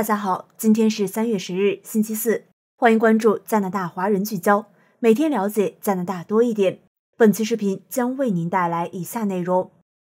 大家好，今天是三月十日，星期四，欢迎关注加拿大华人聚焦，每天了解加拿大多一点。本期视频将为您带来以下内容：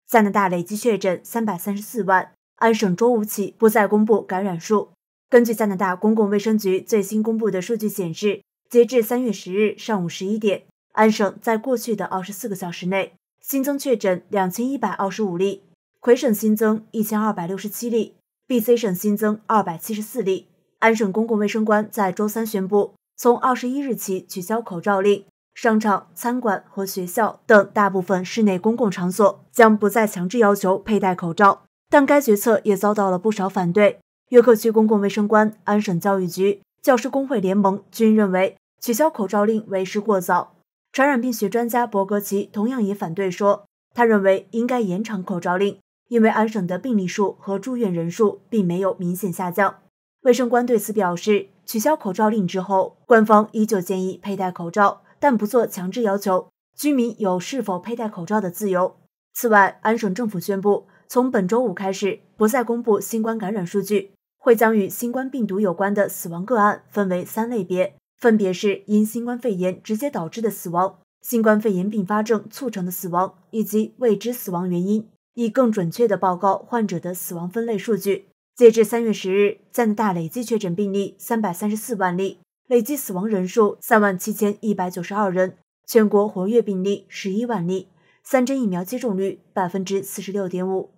加拿大累计确诊三百三十四万，安省周五起不再公布感染数。根据加拿大公共卫生局最新公布的数据显示，截至三月十日上午十一点，安省在过去的二十四个小时内新增确诊两千一百二十五例，魁省新增一千二百六十七例。BC 省新增二百七十四例。安省公共卫生官在周三宣布，从二十一日起取消口罩令，商场、餐馆和学校等大部分室内公共场所将不再强制要求佩戴口罩。但该决策也遭到了不少反对。约克区公共卫生官、安省教育局、教师工会联盟均认为取消口罩令为时过早。传染病学专家伯格奇同样也反对，说他认为应该延长口罩令。因为安省的病例数和住院人数并没有明显下降，卫生官对此表示，取消口罩令之后，官方依旧建议佩戴口罩，但不做强制要求，居民有是否佩戴口罩的自由。此外，安省政府宣布，从本周五开始不再公布新冠感染数据，会将与新冠病毒有关的死亡个案分为三类别，分别是因新冠肺炎直接导致的死亡、新冠肺炎并发症促成的死亡以及未知死亡原因。以更准确的报告患者的死亡分类数据。截至三月十日，加拿大累计确诊病例三百三十四万例，累计死亡人数三万七千一百九十二人，全国活跃病例十一万例，三针疫苗接种率百分之四十六点五。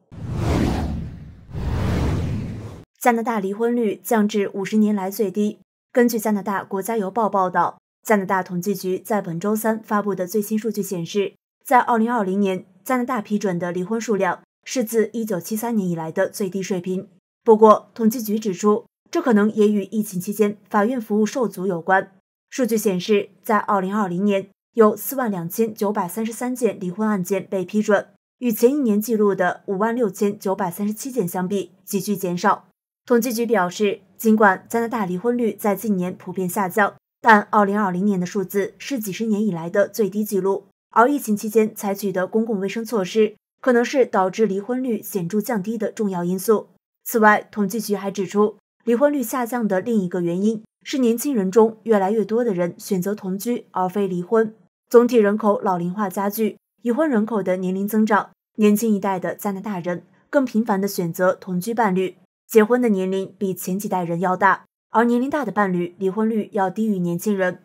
加拿大离婚率降至五十年来最低。根据加拿大国家邮报报道，加拿大统计局在本周三发布的最新数据显示，在二零二零年。加拿大批准的离婚数量是自1973年以来的最低水平。不过，统计局指出，这可能也与疫情期间法院服务受阻有关。数据显示，在2020年，有4万2933件离婚案件被批准，与前一年记录的5万6937件相比，急剧减少。统计局表示，尽管加拿大离婚率在近年普遍下降，但2020年的数字是几十年以来的最低纪录。而疫情期间采取的公共卫生措施，可能是导致离婚率显著降低的重要因素。此外，统计局还指出，离婚率下降的另一个原因是年轻人中越来越多的人选择同居而非离婚。总体人口老龄化加剧，已婚人口的年龄增长，年轻一代的加拿大人更频繁地选择同居伴侣，结婚的年龄比前几代人要大，而年龄大的伴侣离婚率要低于年轻人。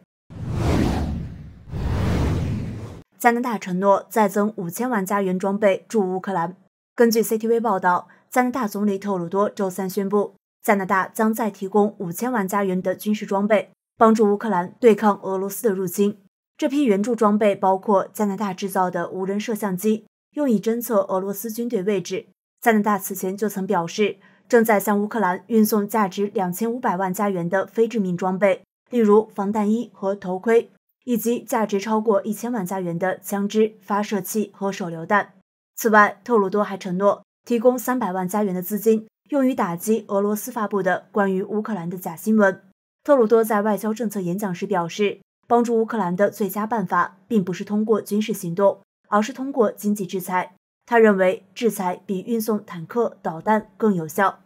加拿大承诺再增五千万加元装备驻乌克兰。根据 CTV 报道，加拿大总理特鲁多周三宣布，加拿大将再提供五千万加元的军事装备，帮助乌克兰对抗俄罗斯的入侵。这批援助装备包括加拿大制造的无人摄像机，用以侦测俄罗斯军队位置。加拿大此前就曾表示，正在向乌克兰运送价值两千五百万加元的非致命装备，例如防弹衣和头盔。以及价值超过一千万加元的枪支、发射器和手榴弹。此外，特鲁多还承诺提供三百万加元的资金，用于打击俄罗斯发布的关于乌克兰的假新闻。特鲁多在外交政策演讲时表示，帮助乌克兰的最佳办法并不是通过军事行动，而是通过经济制裁。他认为，制裁比运送坦克、导弹更有效。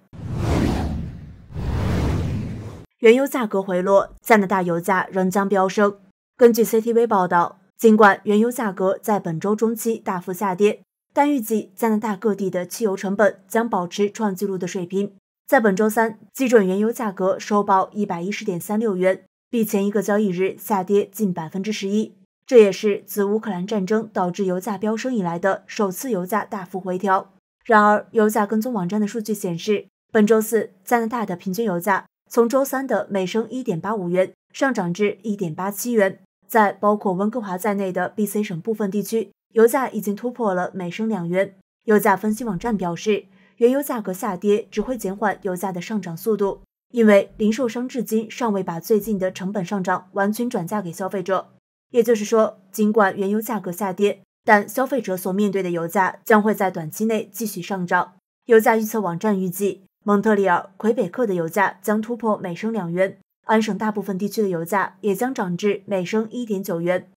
原油价格回落，加拿大油价仍将飙升。根据 CTV 报道，尽管原油价格在本周中期大幅下跌，但预计加拿大各地的汽油成本将保持创纪录的水平。在本周三，基准原油价格收报一百一十点三六元，比前一个交易日下跌近百分之十一。这也是自乌克兰战争导致油价飙升以来的首次油价大幅回调。然而，油价跟踪网站的数据显示，本周四加拿大的平均油价从周三的每升一点八五元上涨至一点八七元。在包括温哥华在内的 BC 省部分地区，油价已经突破了每升两元。油价分析网站表示，原油价格下跌只会减缓油价的上涨速度，因为零售商至今尚未把最近的成本上涨完全转嫁给消费者。也就是说，尽管原油价格下跌，但消费者所面对的油价将会在短期内继续上涨。油价预测网站预计，蒙特利尔、魁北克的油价将突破每升两元。安省大部分地区的油价也将涨至每升一点九元。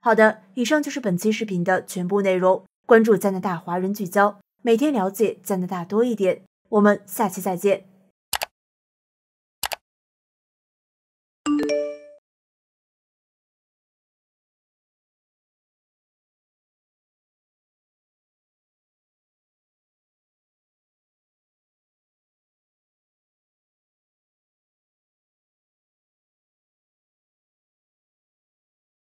好的，以上就是本期视频的全部内容。关注加拿大华人聚焦，每天了解加拿大多一点。我们下期再见。